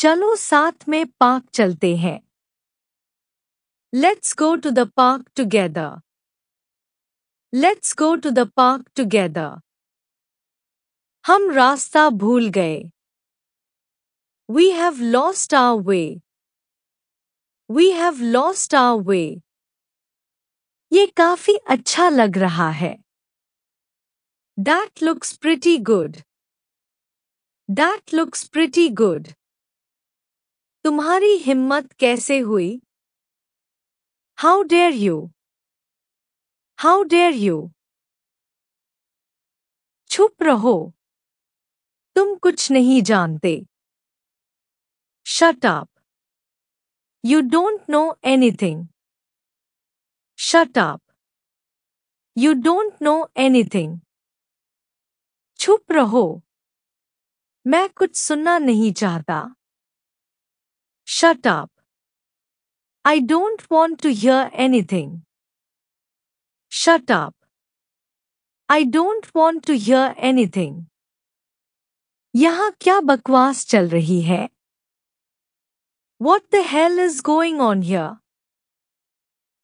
चलो साथ में पार्क चलते हैं let's go to the park together let's go to the park together हम रास्ता भूल गए we have lost a way we have lost a way ये काफी अच्छा लग रहा है That looks pretty good. That looks pretty good. तुम्हारी हिम्मत कैसे हुई how dare you how dare you छुप रहो तुम कुछ नहीं जानते shut up you don't know anything shut up you don't know anything छुप रहो मैं कुछ सुनना नहीं चाहता Shut up. I don't want to hear anything. Shut up. I don't want to hear anything. यहाँ क्या बकवास चल रही है? What the hell is going on here?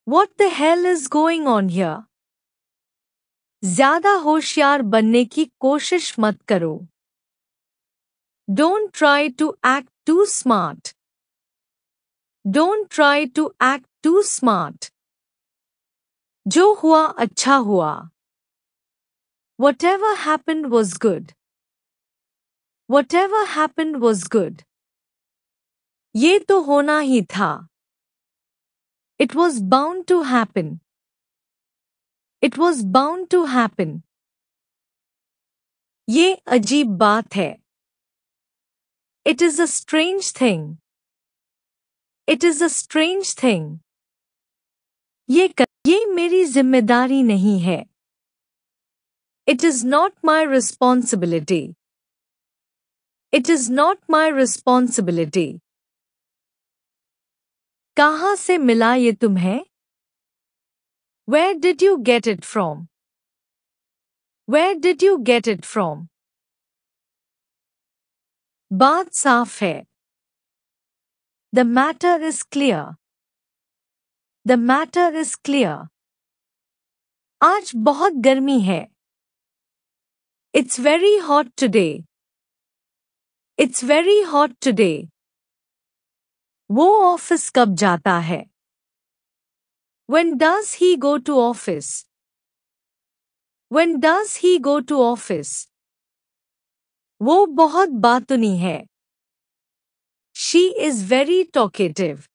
What the hell is going on here? ज्यादा होशियार बनने की कोशिश मत करो. Don't try to act too smart. Don't try to act too smart. जो हुआ अच्छा हुआ Whatever happened was good. Whatever happened was good. ये तो होना ही था It was bound to happen. It was bound to happen. ये अजीब बात है It is a strange thing. It is a strange thing. ये मेरी जिम्मेदारी नहीं है. It is not my responsibility. It is not my responsibility. कहाँ से मिला ये तुम्हें? Where did you get it from? Where did you get it from? बात साफ है. The matter is clear. The matter is clear. आज बहुत गर्मी है. It's very hot today. It's very hot today. वो ऑफिस कब जाता है? When does he go to office? When does he go to office? वो बहुत बातुनी है. She is very talkative.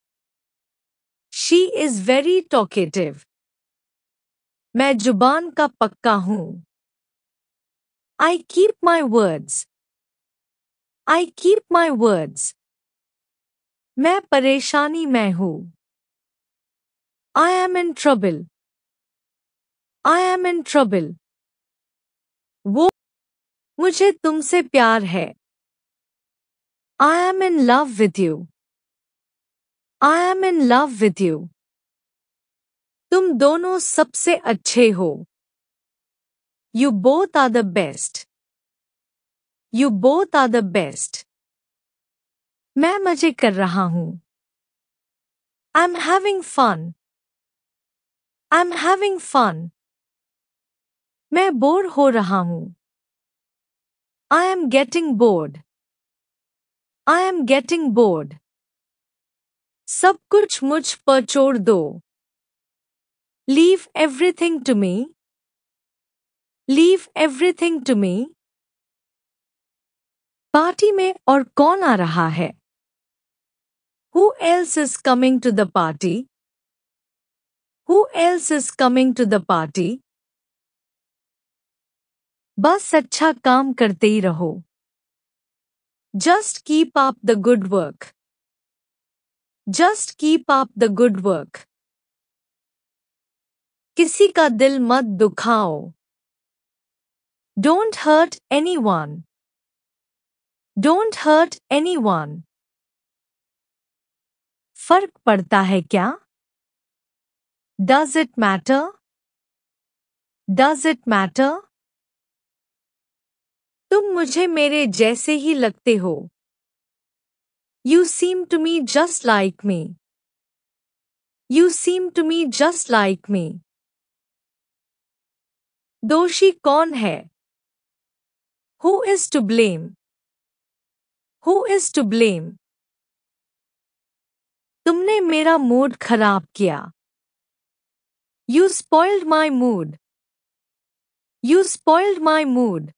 She is very talkative. मैं जुबान का पक्का हूं I keep my words. I keep my words. मैं परेशानी में हूं I am in trouble. I am in trouble. वो मुझे तुमसे प्यार है I am in love with you. I am in love with you. तुम दोनों सबसे अच्छे हो. You both are the best. You both are the best. मैं मजे कर रहा हूं. I'm having fun. I'm having fun. मैं बोर हो रहा हूं. I am getting bored. I am getting bored सब कुछ मुझ पर छोड़ दो leave everything to me leave everything to me party में और कौन आ रहा है who else is coming to the party who else is coming to the party बस अच्छा काम करते ही रहो Just keep up the good work. Just keep up the good work. किसी का दिल मत दुखाओ. Don't hurt anyone. Don't hurt anyone. फर्क पड़ता है क्या? Does it matter? Does it matter? तुम मुझे मेरे जैसे ही लगते हो you seem to me just like me you seem to me just like me दोषी कौन है who is to blame who is to blame तुमने मेरा मूड खराब किया you spoiled my mood you spoiled my mood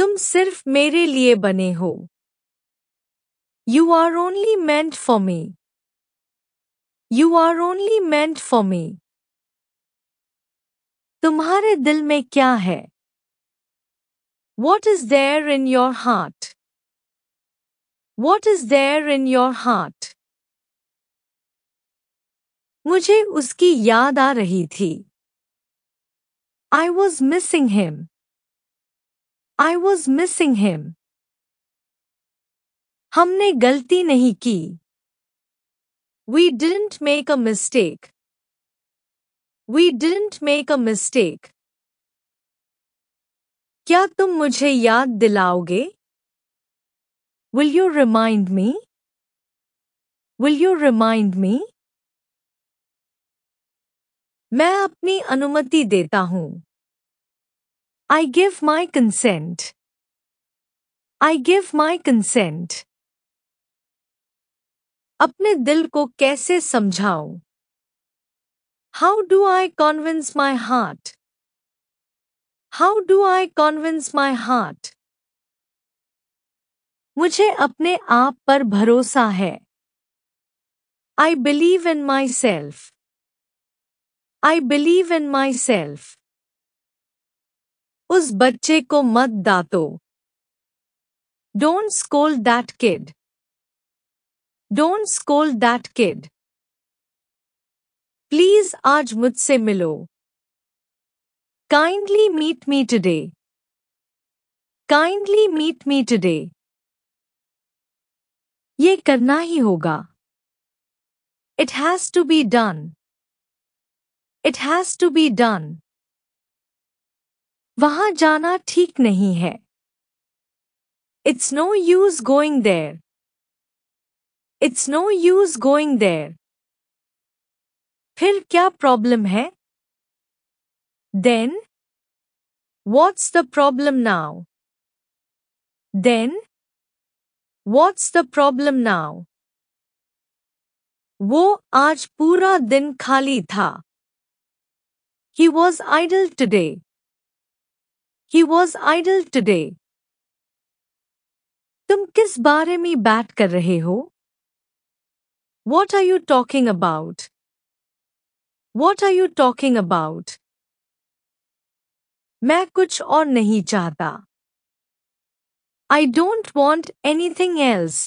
तुम सिर्फ मेरे लिए बने हो you are only meant for me you are only meant for me तुम्हारे दिल में क्या है what is there in your heart what is there in your heart मुझे उसकी याद आ रही थी I was missing him I was missing him हमने गलती नहीं की we didn't make a mistake. We didn't make a mistake. क्या तुम मुझे याद दिलाओगे will you remind me will you remind me मैं अपनी अनुमति देता हूं I give my consent. I give my consent. अपने दिल को कैसे समझाऊं? How do I convince my heart? How do I convince my heart? मुझे अपने आप पर भरोसा है I believe in myself. I believe in myself. उस बच्चे को मत दातो don't scold that kid don't scold that kid please आज मुझसे मिलो kindly meet me today kindly meet me today ये करना ही होगा it has to be done it has to be done वहां जाना ठीक नहीं है it's no use going there it's no use going there फिर क्या प्रॉब्लम है then what's the problem now then what's the problem now वो आज पूरा दिन खाली था. He was idle today he was idle today. तुम किस बारे में बात कर रहे हो? What are you talking about? What are you talking about? मैं कुछ और नहीं चाहता. I don't want anything else.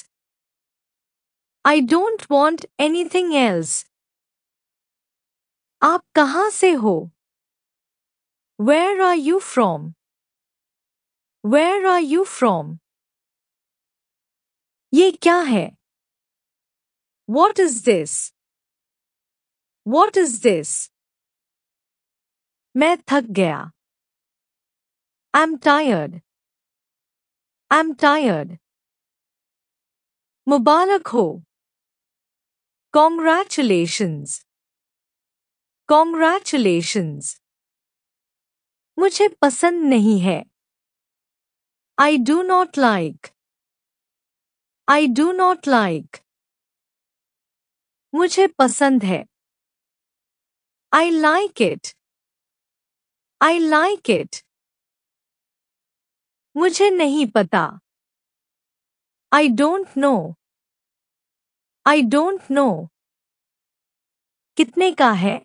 I don't want anything else. आप कहाँ से हो? Where are you from? Where are you from? ये क्या है? What is this? What is this? मैं थक गया. I'm tired. I'm tired. मुबारक हो. Congratulations. Congratulations. मुझे पसंद नहीं है. I do not like. I do not like. मुझे पसंद है. I like it. I like it. मुझे नहीं पता. I don't know. I don't know. कितने का है?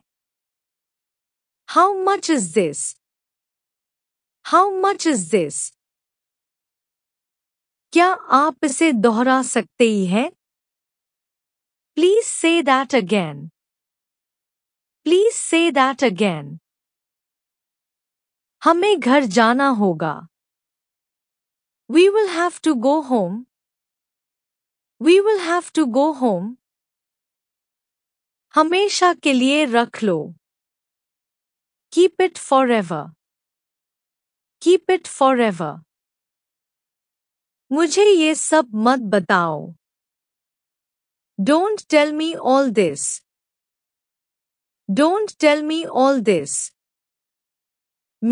How much is this? How much is this? क्या आप इसे दोहरा सकते ही हैं please say that again please say that again हमें घर जाना होगा we will have to go home we will have to go home हमेशा के लिए रख लो keep it forever keep it forever मुझे ये सब मत बताओ don't tell me all this don't tell me all this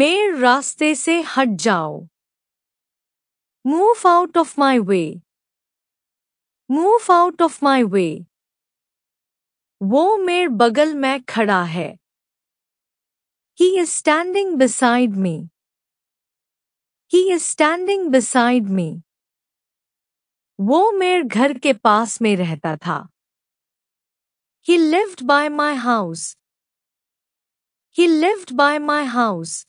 मेरे रास्ते से हट जाओ move out of my way move out of my way वो मेरे बगल में खड़ा है he is standing beside me he is standing beside me वो मेरे घर के पास में रहता था He lived by my house. He lived by my house.